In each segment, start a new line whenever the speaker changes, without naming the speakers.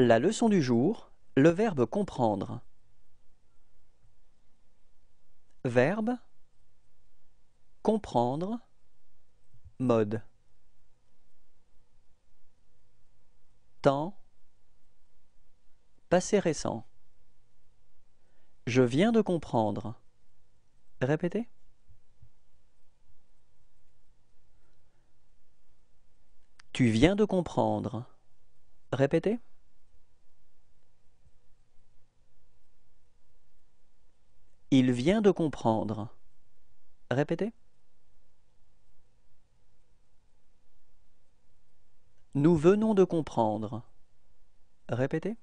La leçon du jour, le verbe comprendre. Verbe comprendre mode temps passé récent Je viens de comprendre. Répétez. Tu viens de comprendre. Répétez. Il vient de comprendre. Répétez. Nous venons de comprendre. Répétez.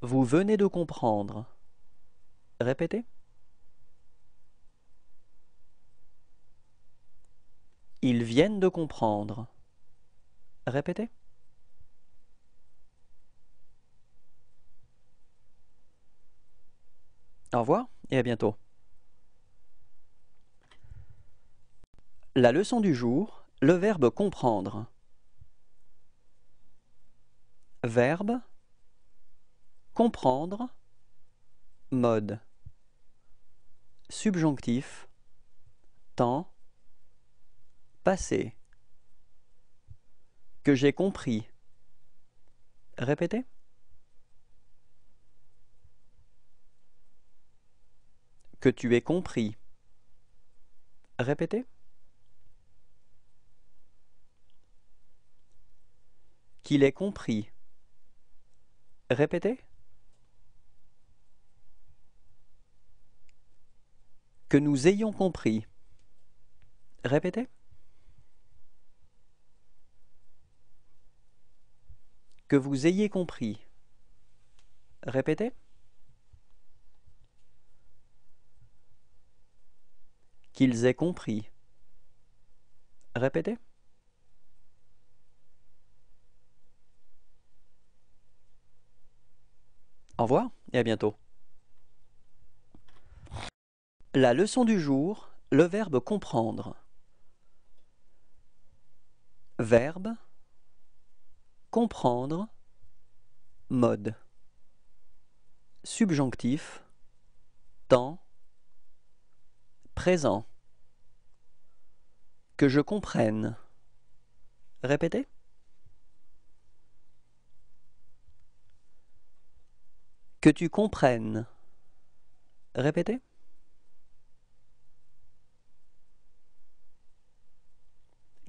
Vous venez de comprendre. Répétez. Ils viennent de comprendre. Répétez. Au revoir et à bientôt. La leçon du jour, le verbe comprendre. Verbe comprendre mode subjonctif temps passé que j'ai compris. Répétez. que tu aies compris. Répétez. Qu'il ait compris. Répétez. Que nous ayons compris. Répétez. Que vous ayez compris. Répétez. qu'ils aient compris. Répétez. Au revoir et à bientôt. La leçon du jour, le verbe comprendre. Verbe comprendre mode subjonctif temps Présent. Que je comprenne. Répétez. Que tu comprennes. Répétez.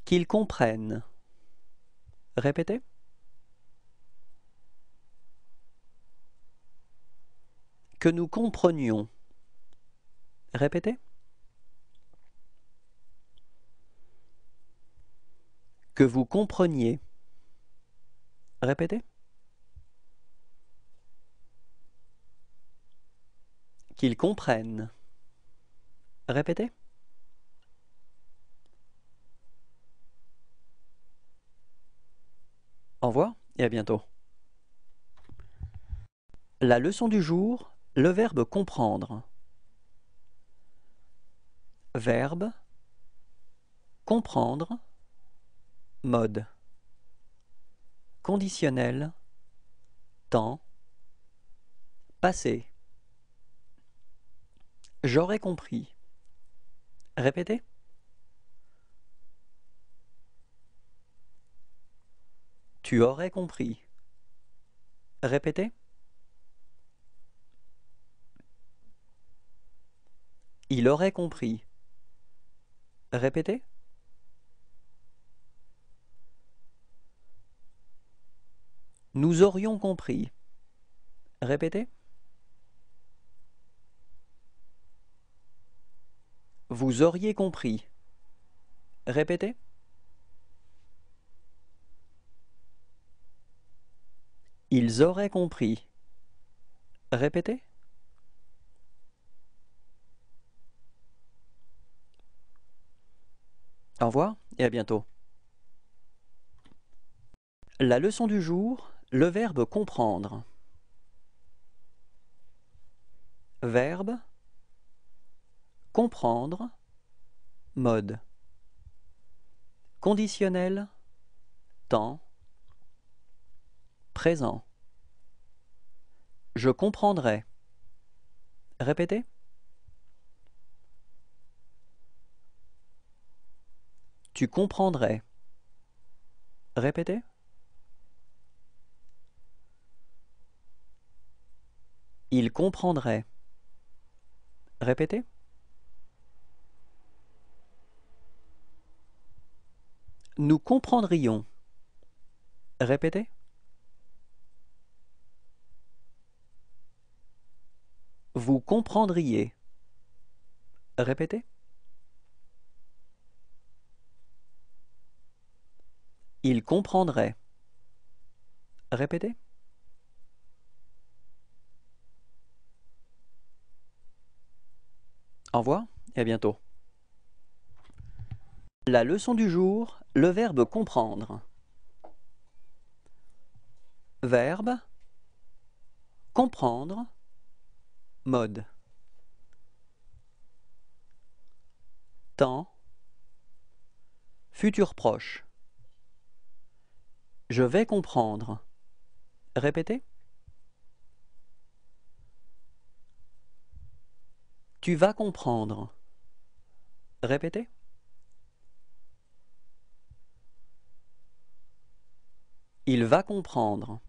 Qu'ils comprennent. Répétez. Que nous comprenions. Répétez. Que vous compreniez. Répétez. Qu'ils comprennent. Répétez. Au revoir et à bientôt. La leçon du jour, le verbe comprendre. Verbe comprendre mode conditionnel temps passé j'aurais compris répétez tu aurais compris répétez il aurait compris répétez Nous aurions compris. Répétez. Vous auriez compris. Répétez. Ils auraient compris. Répétez. Au revoir et à bientôt. La leçon du jour le verbe comprendre. Verbe comprendre mode conditionnel temps présent Je comprendrai. Répétez. Tu comprendrais. Répétez. Il comprendrait. Répétez. Nous comprendrions. Répétez. Vous comprendriez. Répétez. Il comprendrait. Répétez. Au revoir et à bientôt. La leçon du jour, le verbe comprendre. Verbe comprendre mode temps futur proche je vais comprendre répétez Tu vas comprendre. Répétez. Il va comprendre.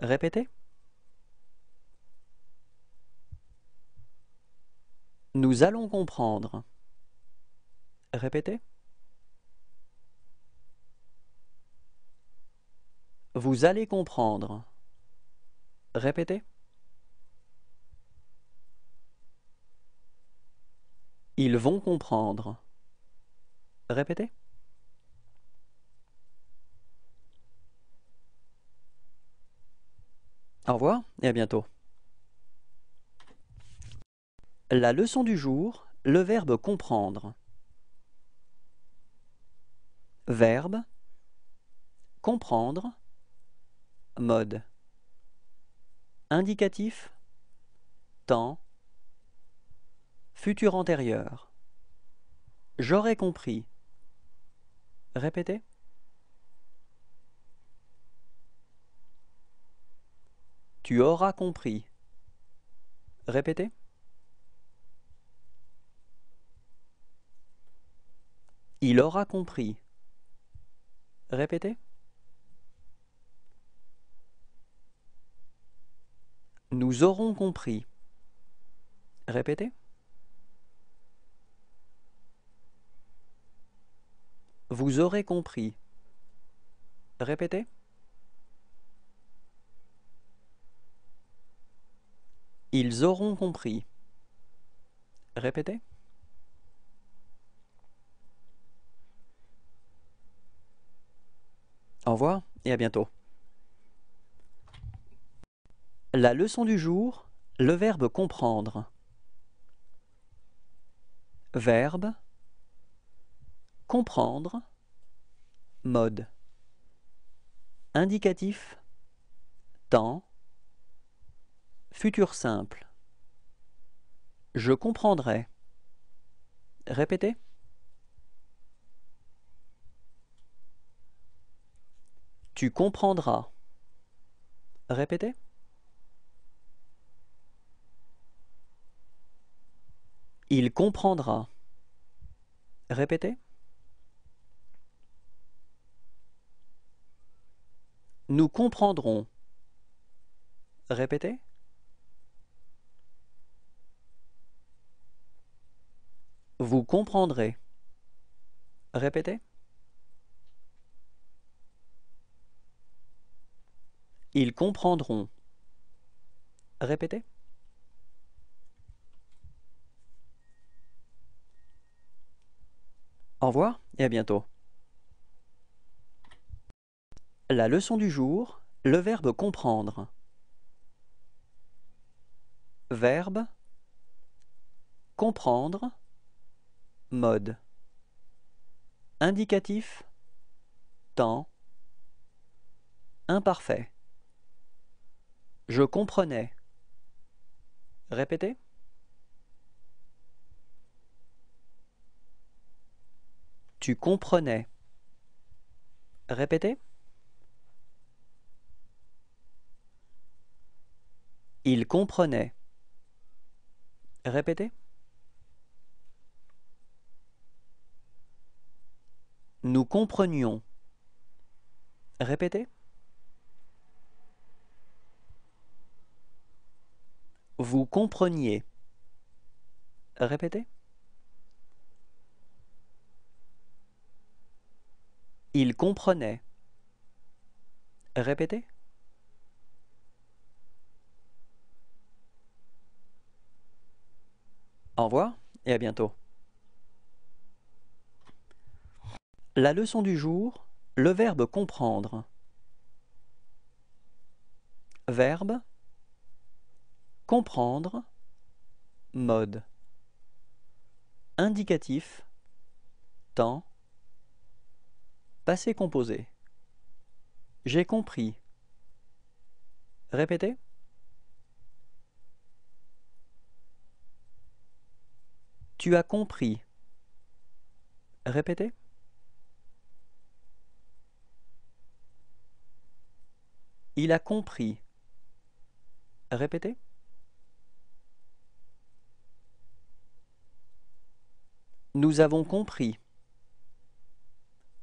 Répétez. Nous allons comprendre. Répétez. Vous allez comprendre. Répétez. Ils vont comprendre. Répétez. Au revoir et à bientôt. La leçon du jour, le verbe comprendre. Verbe comprendre mode indicatif temps Futur antérieur. J'aurais compris. Répétez. Tu auras compris. Répétez. Il aura compris. Répétez. Nous aurons compris. Répétez. Vous aurez compris. Répétez. Ils auront compris. Répétez. Au revoir et à bientôt. La leçon du jour, le verbe comprendre. Verbe comprendre, mode, indicatif, temps, futur simple. Je comprendrai. Répétez. Tu comprendras. Répétez. Il comprendra. Répétez. Nous comprendrons. Répétez. Vous comprendrez. Répétez. Ils comprendront. Répétez. Au revoir et à bientôt. La leçon du jour, le verbe comprendre. Verbe comprendre mode indicatif temps imparfait Je comprenais. Répétez. Tu comprenais. Répétez. Il comprenait. Répétez. Nous comprenions. Répétez. Vous compreniez. Répétez. Il comprenait. Répétez. Au revoir et à bientôt. La leçon du jour, le verbe comprendre. Verbe comprendre mode indicatif temps passé composé. J'ai compris. Répétez. Tu as compris. Répétez. Il a compris. Répétez. Nous avons compris.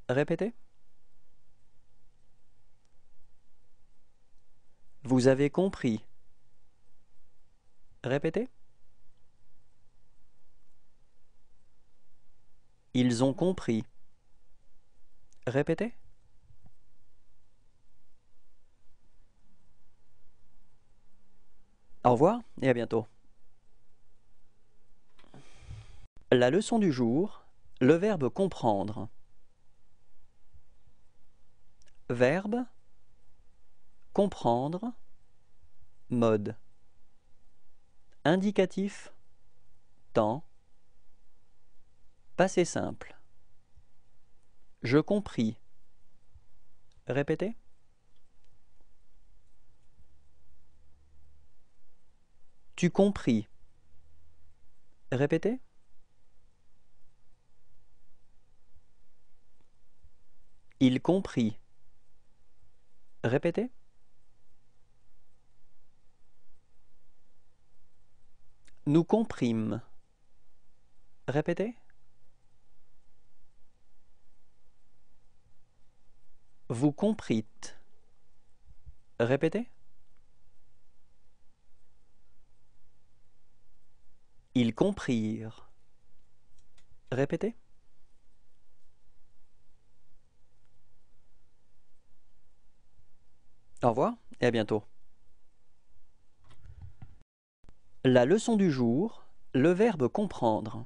Répétez. Vous avez compris. Répétez. Ils ont compris. Répétez. Au revoir et à bientôt. La leçon du jour, le verbe comprendre. Verbe comprendre mode indicatif temps Passé simple. Je compris. Répétez. Tu compris. Répétez. Il comprit. Répétez. Nous comprîmes. Répétez. Vous comprîtes. Répétez. Ils comprirent. Répétez. Au revoir et à bientôt. La leçon du jour, le verbe comprendre.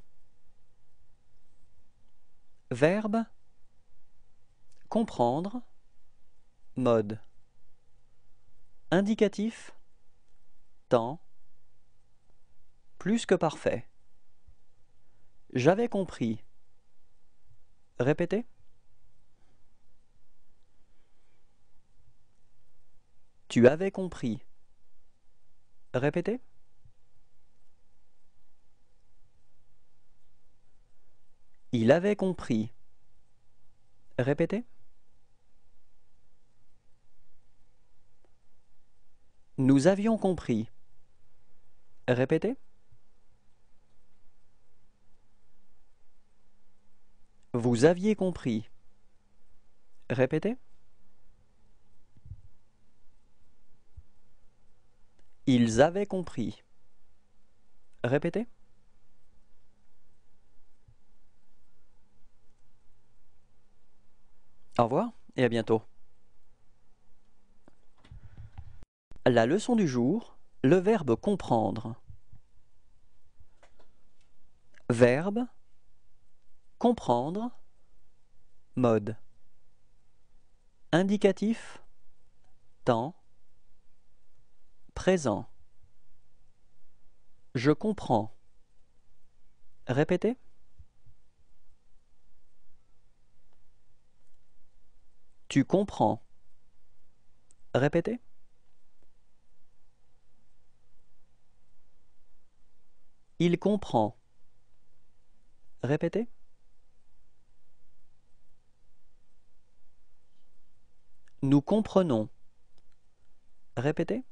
Verbe comprendre Mode Indicatif Temps Plus que parfait J'avais compris Répétez Tu avais compris Répétez Il avait compris. Répétez. Nous avions compris. Répétez. Vous aviez compris. Répétez. Ils avaient compris. Répétez. Au revoir et à bientôt. La leçon du jour, le verbe comprendre. Verbe comprendre mode indicatif temps présent Je comprends. Répétez. Tu comprends. Répétez. Il comprend. Répétez. Nous comprenons. Répétez.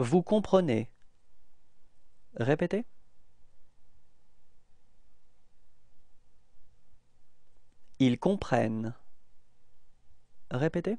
Vous comprenez. Répétez. Ils comprennent. Répétez.